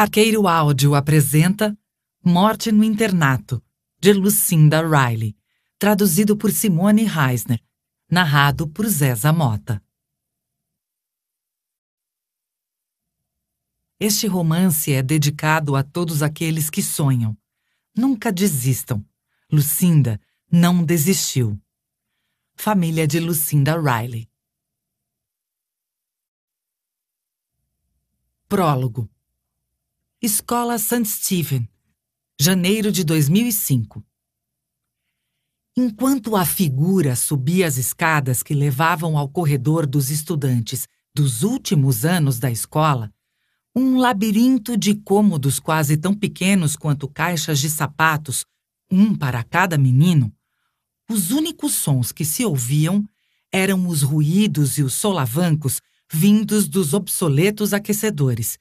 Arqueiro Áudio apresenta Morte no Internato, de Lucinda Riley, traduzido por Simone Reisner, narrado por Zéza Mota. Este romance é dedicado a todos aqueles que sonham. Nunca desistam. Lucinda não desistiu. Família de Lucinda Riley. Prólogo Escola St. Stephen, janeiro de 2005. Enquanto a figura subia as escadas que levavam ao corredor dos estudantes dos últimos anos da escola, um labirinto de cômodos quase tão pequenos quanto caixas de sapatos, um para cada menino, os únicos sons que se ouviam eram os ruídos e os solavancos vindos dos obsoletos aquecedores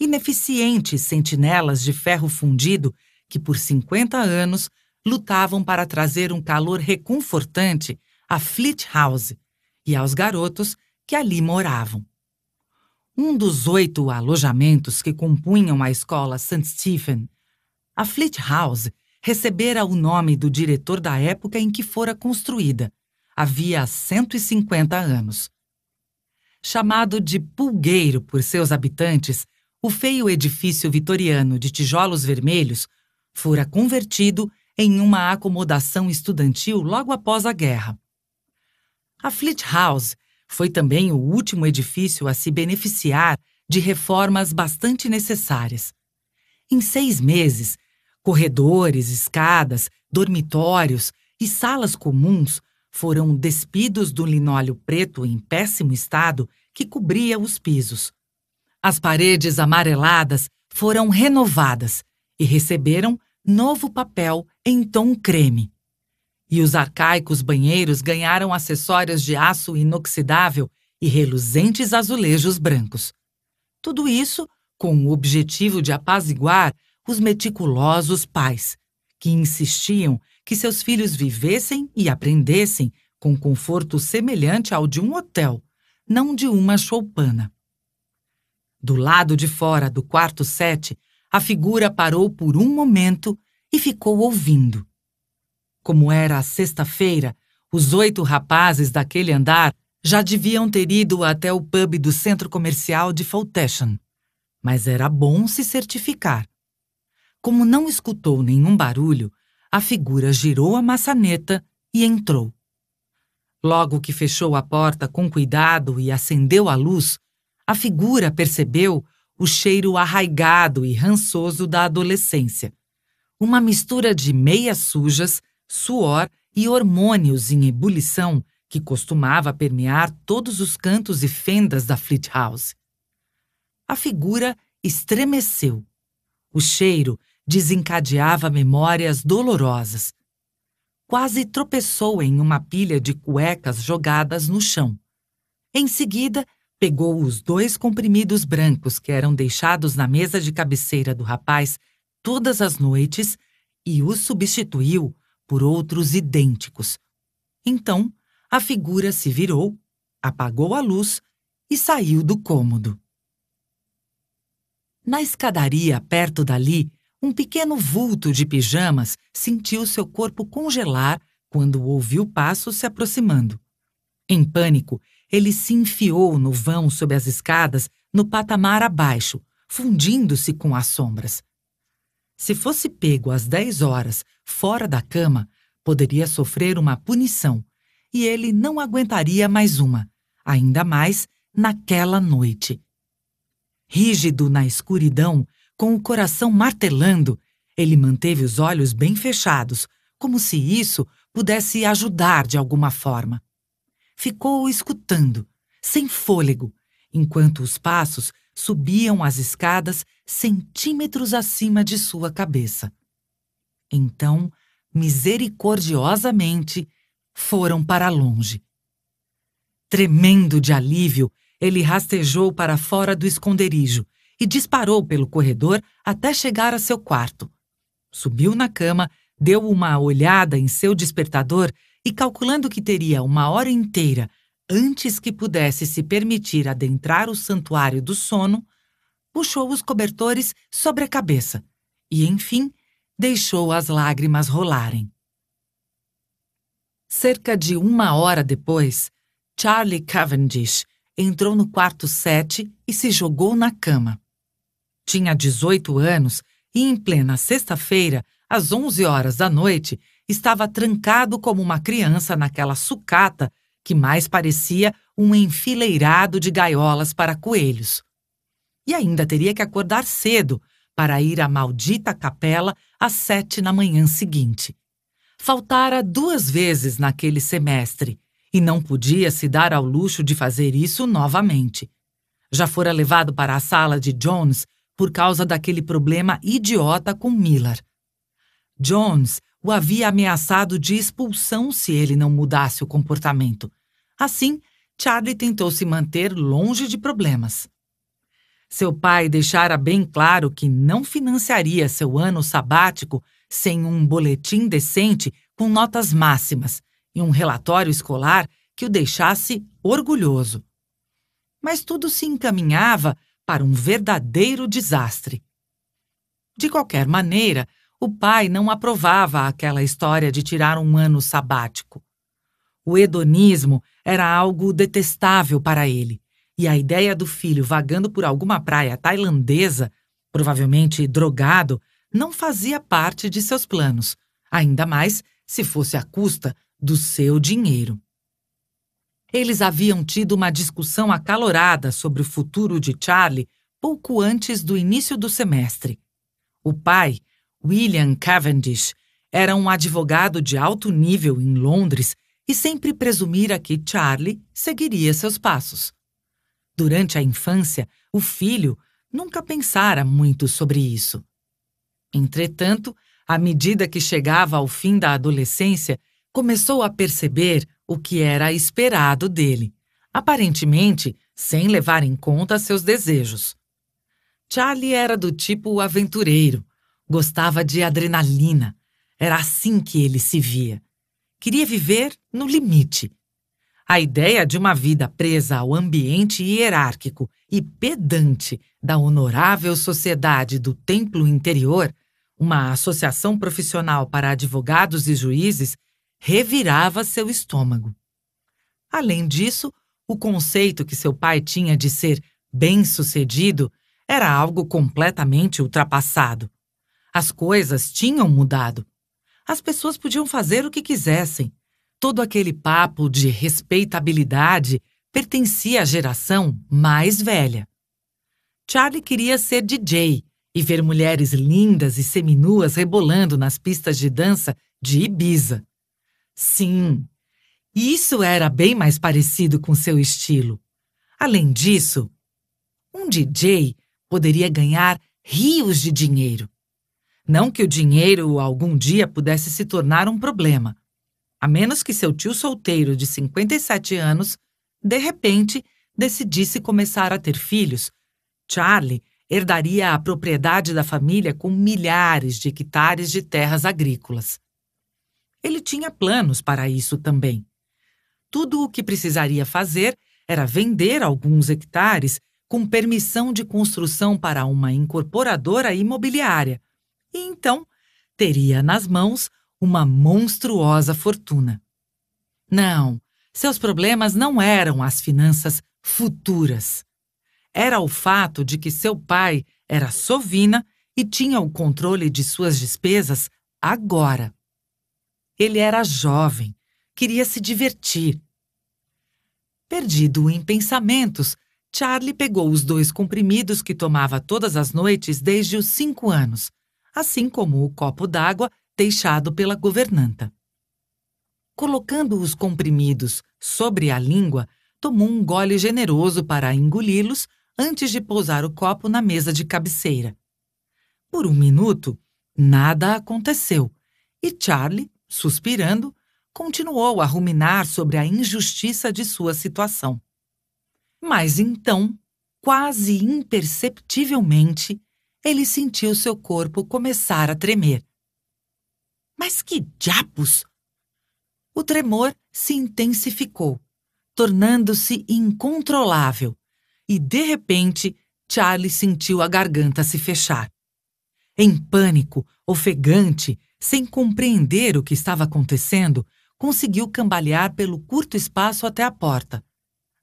ineficientes sentinelas de ferro fundido que por 50 anos lutavam para trazer um calor reconfortante à Fleet House e aos garotos que ali moravam. Um dos oito alojamentos que compunham a escola St. Stephen, a Fleet House recebera o nome do diretor da época em que fora construída, havia 150 anos. Chamado de Pulgueiro por seus habitantes, o feio edifício vitoriano de tijolos vermelhos fora convertido em uma acomodação estudantil logo após a guerra. A Fleet House foi também o último edifício a se beneficiar de reformas bastante necessárias. Em seis meses, corredores, escadas, dormitórios e salas comuns foram despidos do linóleo preto em péssimo estado que cobria os pisos. As paredes amareladas foram renovadas e receberam novo papel em tom creme. E os arcaicos banheiros ganharam acessórios de aço inoxidável e reluzentes azulejos brancos. Tudo isso com o objetivo de apaziguar os meticulosos pais, que insistiam que seus filhos vivessem e aprendessem com conforto semelhante ao de um hotel, não de uma choupana. Do lado de fora do quarto sete, a figura parou por um momento e ficou ouvindo. Como era a sexta-feira, os oito rapazes daquele andar já deviam ter ido até o pub do centro comercial de Foltesham. Mas era bom se certificar. Como não escutou nenhum barulho, a figura girou a maçaneta e entrou. Logo que fechou a porta com cuidado e acendeu a luz, a figura percebeu o cheiro arraigado e rançoso da adolescência. Uma mistura de meias sujas, suor e hormônios em ebulição que costumava permear todos os cantos e fendas da Fleet House. A figura estremeceu. O cheiro desencadeava memórias dolorosas. Quase tropeçou em uma pilha de cuecas jogadas no chão. Em seguida, Pegou os dois comprimidos brancos que eram deixados na mesa de cabeceira do rapaz todas as noites e os substituiu por outros idênticos. Então, a figura se virou, apagou a luz e saiu do cômodo. Na escadaria perto dali, um pequeno vulto de pijamas sentiu seu corpo congelar quando ouviu passos se aproximando. Em pânico, ele se enfiou no vão sob as escadas, no patamar abaixo, fundindo-se com as sombras. Se fosse pego às dez horas, fora da cama, poderia sofrer uma punição, e ele não aguentaria mais uma, ainda mais naquela noite. Rígido na escuridão, com o coração martelando, ele manteve os olhos bem fechados, como se isso pudesse ajudar de alguma forma ficou escutando, sem fôlego, enquanto os passos subiam as escadas centímetros acima de sua cabeça. Então, misericordiosamente, foram para longe. Tremendo de alívio, ele rastejou para fora do esconderijo e disparou pelo corredor até chegar a seu quarto. Subiu na cama, deu uma olhada em seu despertador e calculando que teria uma hora inteira antes que pudesse se permitir adentrar o santuário do sono, puxou os cobertores sobre a cabeça e, enfim, deixou as lágrimas rolarem. Cerca de uma hora depois, Charlie Cavendish entrou no quarto 7 e se jogou na cama. Tinha 18 anos e, em plena sexta-feira, às 11 horas da noite, estava trancado como uma criança naquela sucata que mais parecia um enfileirado de gaiolas para coelhos. E ainda teria que acordar cedo para ir à maldita capela às sete na manhã seguinte. Faltara duas vezes naquele semestre e não podia se dar ao luxo de fazer isso novamente. Já fora levado para a sala de Jones por causa daquele problema idiota com Miller. Jones o havia ameaçado de expulsão se ele não mudasse o comportamento. Assim, Charlie tentou se manter longe de problemas. Seu pai deixara bem claro que não financiaria seu ano sabático sem um boletim decente com notas máximas e um relatório escolar que o deixasse orgulhoso. Mas tudo se encaminhava para um verdadeiro desastre. De qualquer maneira, o pai não aprovava aquela história de tirar um ano sabático. O hedonismo era algo detestável para ele, e a ideia do filho vagando por alguma praia tailandesa, provavelmente drogado, não fazia parte de seus planos, ainda mais se fosse à custa do seu dinheiro. Eles haviam tido uma discussão acalorada sobre o futuro de Charlie pouco antes do início do semestre. O pai William Cavendish era um advogado de alto nível em Londres e sempre presumira que Charlie seguiria seus passos. Durante a infância, o filho nunca pensara muito sobre isso. Entretanto, à medida que chegava ao fim da adolescência, começou a perceber o que era esperado dele, aparentemente sem levar em conta seus desejos. Charlie era do tipo aventureiro, Gostava de adrenalina. Era assim que ele se via. Queria viver no limite. A ideia de uma vida presa ao ambiente hierárquico e pedante da honorável Sociedade do Templo Interior, uma associação profissional para advogados e juízes, revirava seu estômago. Além disso, o conceito que seu pai tinha de ser bem-sucedido era algo completamente ultrapassado. As coisas tinham mudado. As pessoas podiam fazer o que quisessem. Todo aquele papo de respeitabilidade pertencia à geração mais velha. Charlie queria ser DJ e ver mulheres lindas e seminuas rebolando nas pistas de dança de Ibiza. Sim, isso era bem mais parecido com seu estilo. Além disso, um DJ poderia ganhar rios de dinheiro. Não que o dinheiro algum dia pudesse se tornar um problema, a menos que seu tio solteiro de 57 anos, de repente, decidisse começar a ter filhos. Charlie herdaria a propriedade da família com milhares de hectares de terras agrícolas. Ele tinha planos para isso também. Tudo o que precisaria fazer era vender alguns hectares com permissão de construção para uma incorporadora imobiliária e então teria nas mãos uma monstruosa fortuna. Não, seus problemas não eram as finanças futuras. Era o fato de que seu pai era sovina e tinha o controle de suas despesas agora. Ele era jovem, queria se divertir. Perdido em pensamentos, Charlie pegou os dois comprimidos que tomava todas as noites desde os cinco anos assim como o copo d'água deixado pela governanta. Colocando os comprimidos sobre a língua, tomou um gole generoso para engoli-los antes de pousar o copo na mesa de cabeceira. Por um minuto, nada aconteceu e Charlie, suspirando, continuou a ruminar sobre a injustiça de sua situação. Mas então, quase imperceptivelmente, ele sentiu seu corpo começar a tremer. Mas que diabos! O tremor se intensificou, tornando-se incontrolável, e de repente Charlie sentiu a garganta se fechar. Em pânico, ofegante, sem compreender o que estava acontecendo, conseguiu cambalear pelo curto espaço até a porta.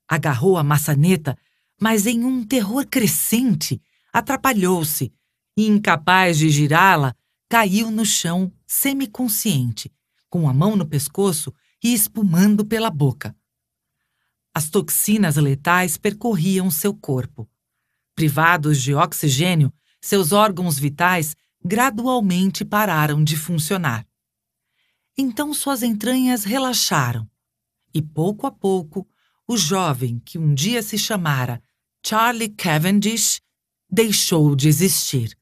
Agarrou a maçaneta, mas em um terror crescente, atrapalhou-se e, incapaz de girá-la, caiu no chão semiconsciente, com a mão no pescoço e espumando pela boca. As toxinas letais percorriam seu corpo. Privados de oxigênio, seus órgãos vitais gradualmente pararam de funcionar. Então suas entranhas relaxaram, e pouco a pouco, o jovem que um dia se chamara Charlie Cavendish deixou de existir.